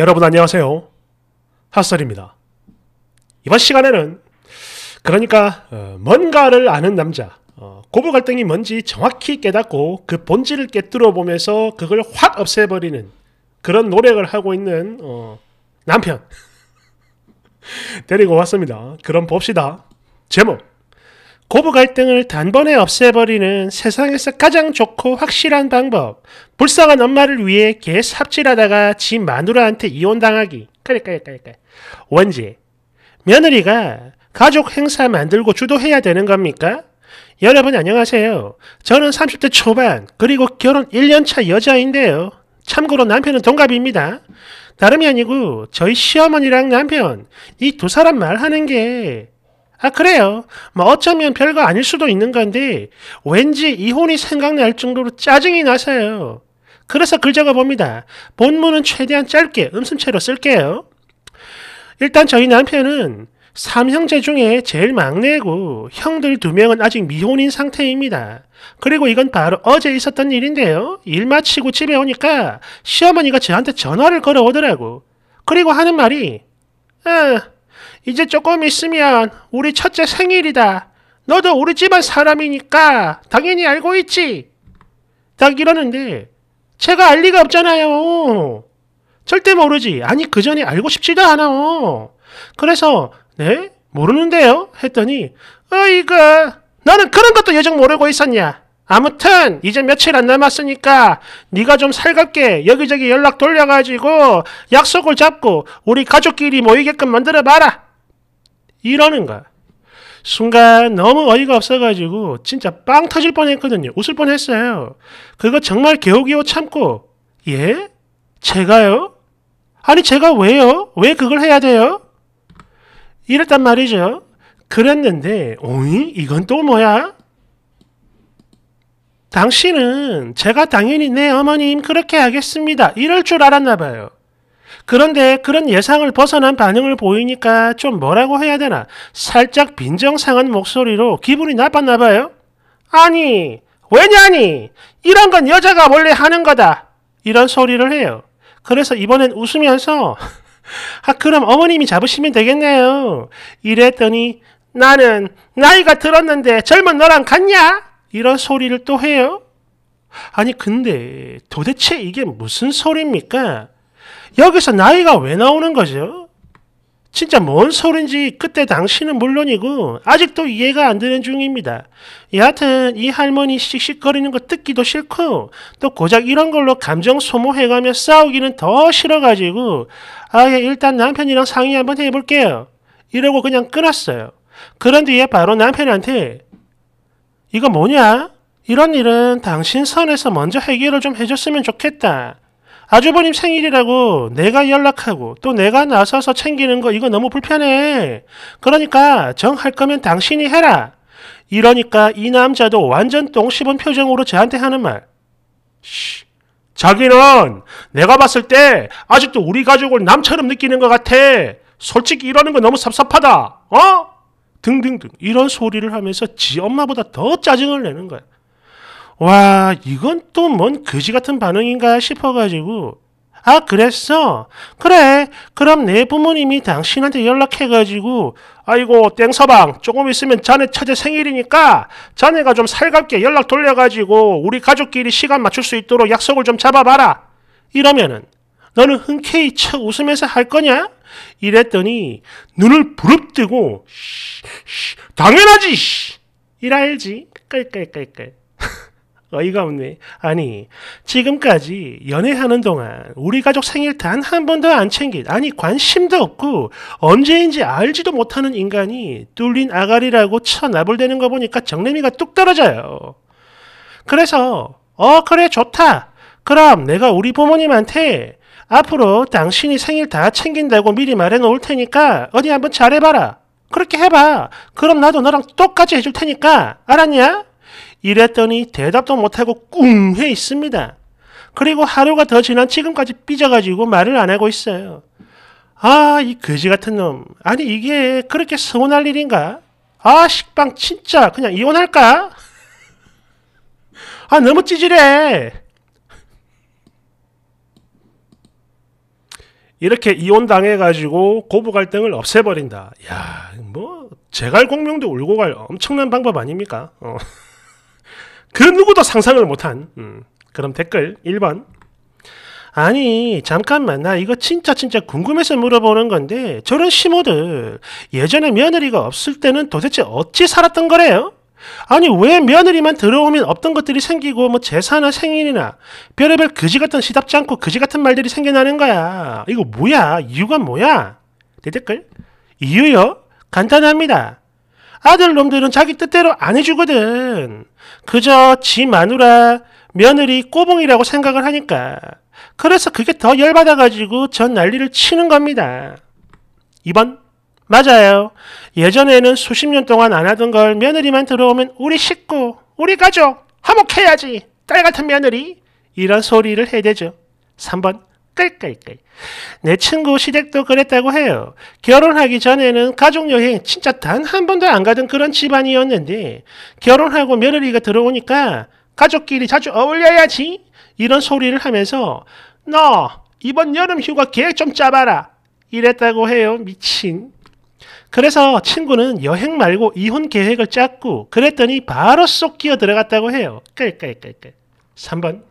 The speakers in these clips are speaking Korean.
여러분 안녕하세요. 핫설입니다. 이번 시간에는 그러니까 어, 뭔가를 아는 남자, 어, 고부 갈등이 뭔지 정확히 깨닫고 그 본질을 깨뜨려 보면서 그걸 확 없애버리는 그런 노력을 하고 있는 어, 남편 데리고 왔습니다. 그럼 봅시다. 제목 고부 갈등을 단번에 없애버리는 세상에서 가장 좋고 확실한 방법. 불쌍한 엄마를 위해 개 삽질하다가 지 마누라한테 이혼당하기. 그러니까, 그러니까, 그 원지. 며느리가 가족 행사 만들고 주도해야 되는 겁니까? 여러분 안녕하세요. 저는 30대 초반 그리고 결혼 1년차 여자인데요. 참고로 남편은 동갑입니다. 다름이 아니고 저희 시어머니랑 남편 이 두 사람 말하는 게 아, 그래요. 뭐 어쩌면 별거 아닐 수도 있는 건데, 왠지 이혼이 생각날 정도로 짜증이 나서요. 그래서 글 적어봅니다. 본문은 최대한 짧게 음슴체로 쓸게요. 일단 저희 남편은 삼형제 중에 제일 막내고 형들 두 명은 아직 미혼인 상태입니다. 그리고 이건 바로 어제 있었던 일인데요. 일 마치고 집에 오니까 시어머니가 저한테 전화를 걸어오더라고. 그리고 하는 말이 아 이제 조금 있으면 우리 첫째 생일이다. 너도 우리 집안 사람이니까 당연히 알고 있지. 딱 이러는데 제가 알 리가 없잖아요. 절대 모르지. 아니 그 전에 알고 싶지도 않아. 그래서 네? 모르는데요? 했더니 어이가 나는 그런 것도 예정 모르고 있었냐. 아무튼 이제 며칠 안 남았으니까 네가 좀 살갑게 여기저기 연락 돌려가지고 약속을 잡고 우리 가족끼리 모이게끔 만들어봐라. 이러는 거야. 순간 너무 어이가 없어가지고 진짜 빵 터질 뻔했거든요. 웃을 뻔했어요. 그거 정말 개오기오 참고 예? 제가요? 아니 제가 왜요? 왜 그걸 해야 돼요? 이랬단 말이죠. 그랬는데 오이 이건 또 뭐야? 당신은 제가 당연히 내 어머님 그렇게 하겠습니다. 이럴 줄 알았나 봐요. 그런데 그런 예상을 벗어난 반응을 보이니까 좀 뭐라고 해야 되나 살짝 빈정상한 목소리로 기분이 나빴나 봐요. 아니 왜냐니 이런 건 여자가 원래 하는 거다 이런 소리를 해요. 그래서 이번엔 웃으면서 아 그럼 어머님이 잡으시면 되겠네요. 이랬더니 나는 나이가 들었는데 젊은 너랑 같냐? 이런 소리를 또 해요. 아니 근데 도대체 이게 무슨 소리입니까? 여기서 나이가 왜 나오는 거죠? 진짜 뭔 소린지 그때 당시는 물론이고 아직도 이해가 안 되는 중입니다. 여하튼 이 할머니 씩씩거리는 거 듣기도 싫고 또 고작 이런 걸로 감정 소모해가며 싸우기는 더 싫어가지고 아예 일단 남편이랑 상의 한번 해볼게요. 이러고 그냥 끊었어요. 그런 뒤에 바로 남편한테 이거 뭐냐? 이런 일은 당신 선에서 먼저 해결을 좀 해줬으면 좋겠다. 아주버님 생일이라고 내가 연락하고 또 내가 나서서 챙기는 거 이거 너무 불편해. 그러니까 정할 거면 당신이 해라. 이러니까 이 남자도 완전 똥 씹은 표정으로 저한테 하는 말. 씨, 자기는 내가 봤을 때 아직도 우리 가족을 남처럼 느끼는 것 같아. 솔직히 이러는 거 너무 섭섭하다. 어? 등등등 이런 소리를 하면서 지 엄마보다 더 짜증을 내는 거야. 와, 이건 또 뭔거지 같은 반응인가 싶어가지고, 아, 그랬어? 그래, 그럼 내 부모님이 당신한테 연락해가지고, 아이고, 땡서방, 조금 있으면 자네 처제 생일이니까, 자네가 좀 살갑게 연락 돌려가지고, 우리 가족끼리 시간 맞출 수 있도록 약속을 좀 잡아봐라. 이러면은, 너는 흔쾌히 쳐 웃으면서 할 거냐? 이랬더니, 눈을 부릅뜨고, 씨, 씨, 당연하지! 씨! 이랄지, 끌끌끌끌. 어이가 없네. 아니, 지금까지 연애하는 동안 우리 가족 생일 단 한 번도 안 챙긴, 아니, 관심도 없고, 언제인지 알지도 못하는 인간이 뚫린 아가리라고 쳐나불대는 거 보니까 정래미가 뚝 떨어져요. 그래서, 어, 그래, 좋다. 그럼 내가 우리 부모님한테 앞으로 당신이 생일 다 챙긴다고 미리 말해 놓을 테니까 어디 한번 잘해봐라. 그렇게 해봐. 그럼 나도 너랑 똑같이 해줄 테니까. 알았냐? 이랬더니 대답도 못하고 꿍해 있습니다. 그리고 하루가 더 지난 지금까지 삐져가지고 말을 안 하고 있어요. 아, 이 거지 같은 놈. 아니, 이게 그렇게 서운할 일인가? 아, 식빵 진짜 그냥 이혼할까? 아, 너무 찌질해. 이렇게 이혼당해가지고 고부 갈등을 없애버린다. 야, 뭐, 제갈 공명도 울고 갈 엄청난 방법 아닙니까? 어. 그 누구도 상상을 못한 음, 그런 댓글 1번 아니 잠깐만 나 이거 진짜 진짜 궁금해서 물어보는 건데 저런 시모들 예전에 며느리가 없을 때는 도대체 어찌 살았던 거래요? 아니 왜 며느리만 들어오면 없던 것들이 생기고 뭐 제사나 생일이나 별의별 그지 같은 시답지 않고 그지 같은 말들이 생겨나는 거야 이거 뭐야 이유가 뭐야 내 네 댓글 이유요 간단합니다 아들 놈들은 자기 뜻대로 안 해주거든 그저 지 마누라 며느리 꼬봉이라고 생각을 하니까 그래서 그게 더 열받아가지고 전 난리를 치는 겁니다. 2번 맞아요. 예전에는 수십 년 동안 안 하던 걸 며느리만 들어오면 우리 식구, 우리 가족, 화목해야지. 딸 같은 며느리. 이런 소리를 해대죠. 3번 끌끌끌. 내 친구 시댁도 그랬다고 해요. 결혼하기 전에는 가족여행 진짜 단 한 번도 안 가던 그런 집안이었는데 결혼하고 며느리가 들어오니까 가족끼리 자주 어울려야지 이런 소리를 하면서 너 이번 여름 휴가 계획 좀 짜봐라 이랬다고 해요 미친 그래서 친구는 여행 말고 이혼 계획을 짰고 그랬더니 바로 쏙 끼어 들어갔다고 해요 끌끌끌끌 3번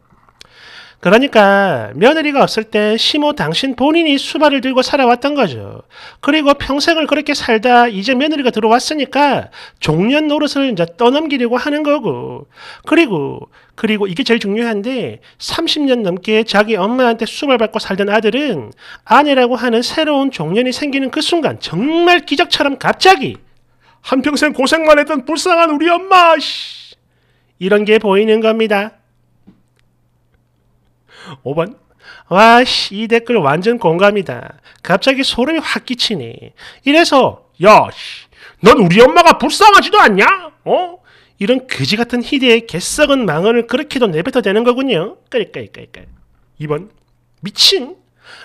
그러니까 며느리가 없을 때 시모 당신 본인이 수발을 들고 살아왔던 거죠. 그리고 평생을 그렇게 살다 이제 며느리가 들어왔으니까 종년 노릇을 이제 떠넘기려고 하는 거고. 그리고 그리고 이게 제일 중요한데 30년 넘게 자기 엄마한테 수발받고 살던 아들은 아내라고 하는 새로운 종년이 생기는 그 순간 정말 기적처럼 갑자기 한평생 고생만 했던 불쌍한 우리 엄마 씨. 이런 게 보이는 겁니다. 5번 와씨 이 댓글 완전 공감이다. 갑자기 소름이 확 끼치네. 이래서 야씨 넌 우리 엄마가 불쌍하지도 않냐? 어? 이런 그지 같은 희대의 개썩은 망언을 그렇게도 내뱉어대는 거군요. 까이까이 2번 미친?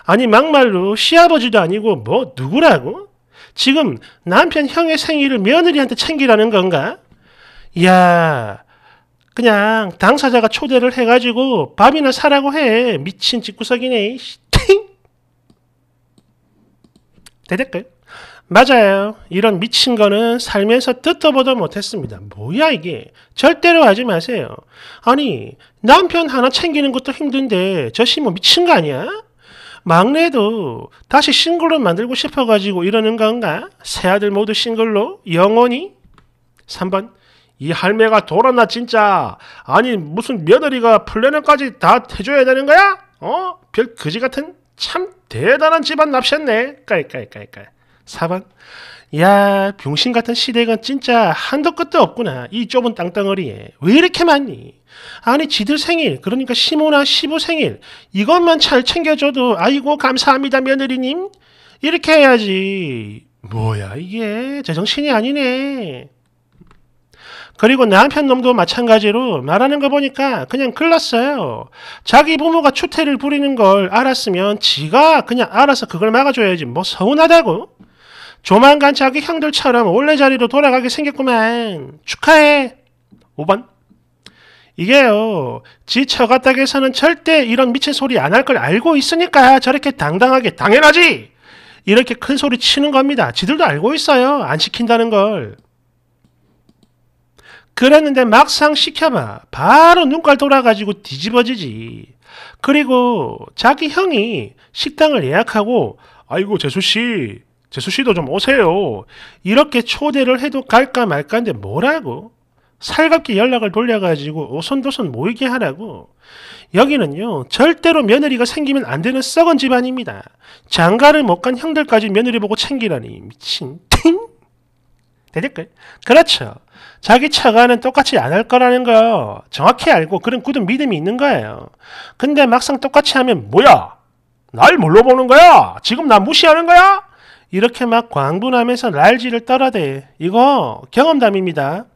아니 막말로 시아버지도 아니고 뭐 누구라고? 지금 남편 형의 생일을 며느리한테 챙기라는 건가? 야 그냥 당사자가 초대를 해가지고 밥이나 사라고 해. 미친 집구석이네. 대댓글. 맞아요. 이런 미친 거는 살면서 듣도 보도 못했습니다. 뭐야 이게. 절대로 하지 마세요. 아니 남편 하나 챙기는 것도 힘든데 저 씨 뭐 미친 거 아니야? 막내도 다시 싱글로 만들고 싶어가지고 이러는 건가? 새 아들 모두 싱글로? 영원히? 3번 이 할매가 돌았나 진짜 아니 무슨 며느리가 플래너까지 다 해줘야 되는 거야? 어? 별 그지 같은 참 대단한 집안 납셨네 까이까이 4번 야 병신 같은 시댁은 진짜 한도 끝도 없구나 이 좁은 땅덩어리에 왜 이렇게 많니 아니 지들 생일 그러니까 시모나 시부 생일 이것만 잘 챙겨줘도 아이고 감사합니다 며느리님 이렇게 해야지 뭐야 이게 제정신이 아니네 그리고 남편놈도 마찬가지로 말하는 거 보니까 그냥 글렀어요. 자기 부모가 추태를 부리는 걸 알았으면 지가 그냥 알아서 그걸 막아줘야지 뭐 서운하다고? 조만간 자기 형들처럼 원래 자리로 돌아가게 생겼구만. 축하해. 5번. 이게요. 지 처가댁에서는 절대 이런 미친 소리 안 할 걸 알고 있으니까 저렇게 당당하게 당연하지. 이렇게 큰 소리 치는 겁니다. 지들도 알고 있어요. 안 시킨다는 걸. 그랬는데 막상 시켜봐. 바로 눈깔 돌아가지고 뒤집어지지. 그리고 자기 형이 식당을 예약하고 아이고 재수씨 재수씨도 좀 오세요. 이렇게 초대를 해도 갈까 말까인데 뭐라고? 살갑게 연락을 돌려가지고 오손도손 모이게 하라고. 여기는요, 절대로 며느리가 생기면 안 되는 썩은 집안입니다. 장가를 못 간 형들까지 며느리 보고 챙기라니, 미친. 대댓글. 그렇죠. 자기 처가는 똑같이 안 할 거라는 거 정확히 알고 그런 굳은 믿음이 있는 거예요. 근데 막상 똑같이 하면 뭐야? 날 뭘로 보는 거야? 지금 나 무시하는 거야? 이렇게 막 광분하면서 날지를 떨어대. 이거 경험담입니다.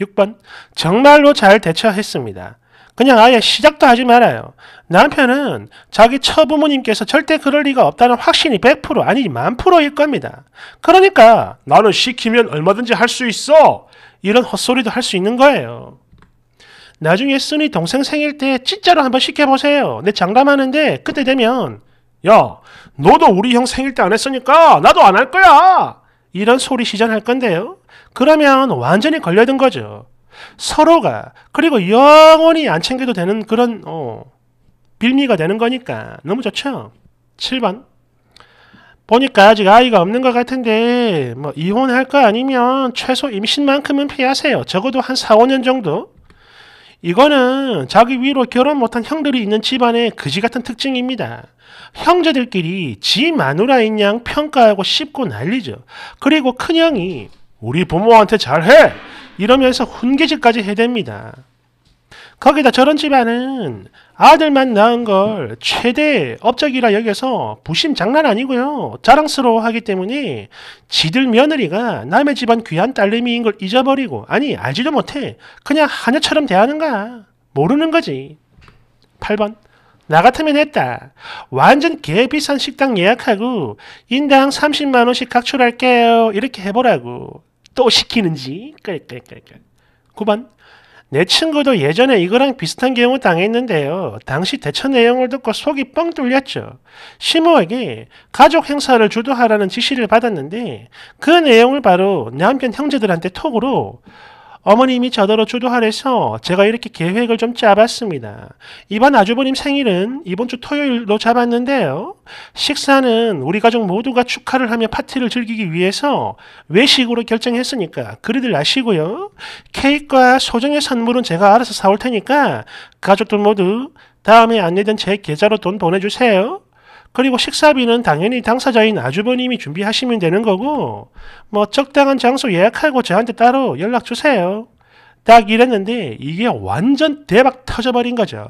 6번 정말로 잘 대처했습니다. 그냥 아예 시작도 하지 말아요. 남편은 자기 처부모님께서 절대 그럴 리가 없다는 확신이 100% 아니 만 프로일 겁니다. 그러니까 나는 시키면 얼마든지 할 수 있어. 이런 헛소리도 할 수 있는 거예요. 나중에 쓰니 동생 생일 때 진짜로 한번 시켜보세요. 내 장담하는데 그때 되면 야 너도 우리 형 생일 때 안 했으니까 나도 안 할 거야. 이런 소리 시전할 건데요. 그러면 완전히 걸려든 거죠. 서로가 그리고 영원히 안 챙겨도 되는 그런 어, 빌미가 되는 거니까 너무 좋죠. 7번 보니까 아직 아이가 없는 것 같은데 뭐 이혼할 거 아니면 최소 임신만큼은 피하세요. 적어도 한 4, 5년 정도. 이거는 자기 위로 결혼 못한 형들이 있는 집안의 그지 같은 특징입니다. 형제들끼리 지 마누라인 양 평가하고 씹고 난리죠. 그리고 큰형이 우리 부모한테 잘해! 이러면서 훈계질까지 해댑니다. 거기다 저런 집안은 아들만 낳은 걸 최대 업적이라 여겨서 부심 장난 아니고요. 자랑스러워하기 때문에 지들 며느리가 남의 집안 귀한 딸내미인 걸 잊어버리고 아니 알지도 못해 그냥 하녀처럼 대하는가 모르는 거지. 8번 나 같으면 했다. 완전 개비싼 식당 예약하고 인당 30만원씩 각출할게요. 이렇게 해보라고. 또 시키는지. 그러니까, 그러니까. 9번. 내 친구도 예전에 이거랑 비슷한 경우 당했는데요. 당시 대처 내용을 듣고 속이 뻥 뚫렸죠. 시모에게 가족 행사를 주도하라는 지시를 받았는데 그 내용을 바로 남편 형제들한테 톡으로 어머님이 저더러 주도하래서 제가 이렇게 계획을 좀 짜봤습니다. 이번 아주버님 생일은 이번 주 토요일로 잡았는데요. 식사는 우리 가족 모두가 축하를 하며 파티를 즐기기 위해서 외식으로 결정했으니까 그리들 아시고요. 케이크와 소정의 선물은 제가 알아서 사올 테니까 가족들 모두 다음에 안내된 제 계좌로 돈 보내주세요. 그리고 식사비는 당연히 당사자인 아주버님이 준비하시면 되는 거고 뭐 적당한 장소 예약하고 저한테 따로 연락 주세요. 딱 이랬는데 이게 완전 대박 터져버린 거죠.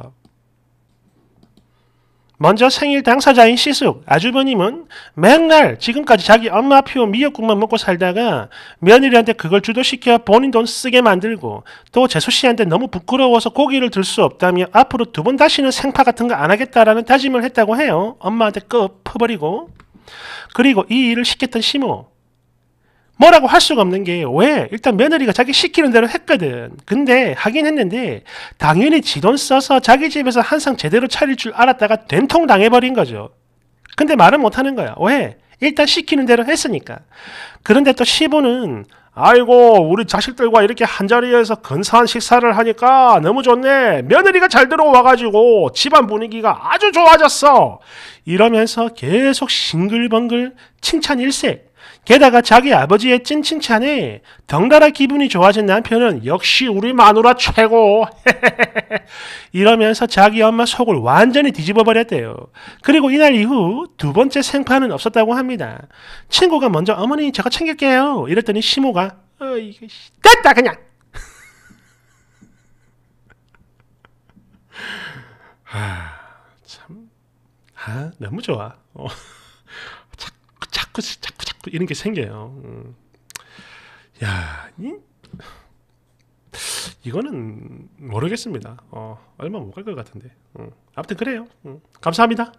먼저 생일 당사자인 시숙 아주버님은 맨날 지금까지 자기 엄마 표 미역국만 먹고 살다가 며느리한테 그걸 주도시켜 본인 돈 쓰게 만들고 또 재수 씨한테 너무 부끄러워서 고기를 들 수 없다며 앞으로 두 번 다시는 생파 같은 거 안 하겠다라는 다짐을 했다고 해요. 엄마한테 끄 퍼버리고 그리고 이 일을 시켰던 시모 뭐라고 할 수가 없는 게 왜? 일단 며느리가 자기 시키는 대로 했거든. 근데 하긴 했는데 당연히 지돈 써서 자기 집에서 항상 제대로 차릴 줄 알았다가 된통 당해버린 거죠. 근데 말은 못하는 거야. 왜? 일단 시키는 대로 했으니까. 그런데 또 시부는 아이고 우리 자식들과 이렇게 한자리에서 근사한 식사를 하니까 너무 좋네. 며느리가 잘 들어와가지고 집안 분위기가 아주 좋아졌어. 이러면서 계속 싱글벙글 칭찬 일색. 게다가 자기 아버지의 찐 칭찬에 덩달아 기분이 좋아진 남편은 역시 우리 마누라 최고 이러면서 자기 엄마 속을 완전히 뒤집어 버렸대요. 그리고 이날 이후 두 번째 생판은 없었다고 합니다. 친구가 먼저 어머니 제가 챙길게요 이랬더니 시모가 어 이게 됐다 그냥 아 참 아 너무 좋아. 어. 자꾸 이런 게 생겨요. 음. 야, 이, 이거는 모르겠습니다. 어, 얼마 못 갈 것 같은데. 음. 아무튼 그래요. 음. 감사합니다.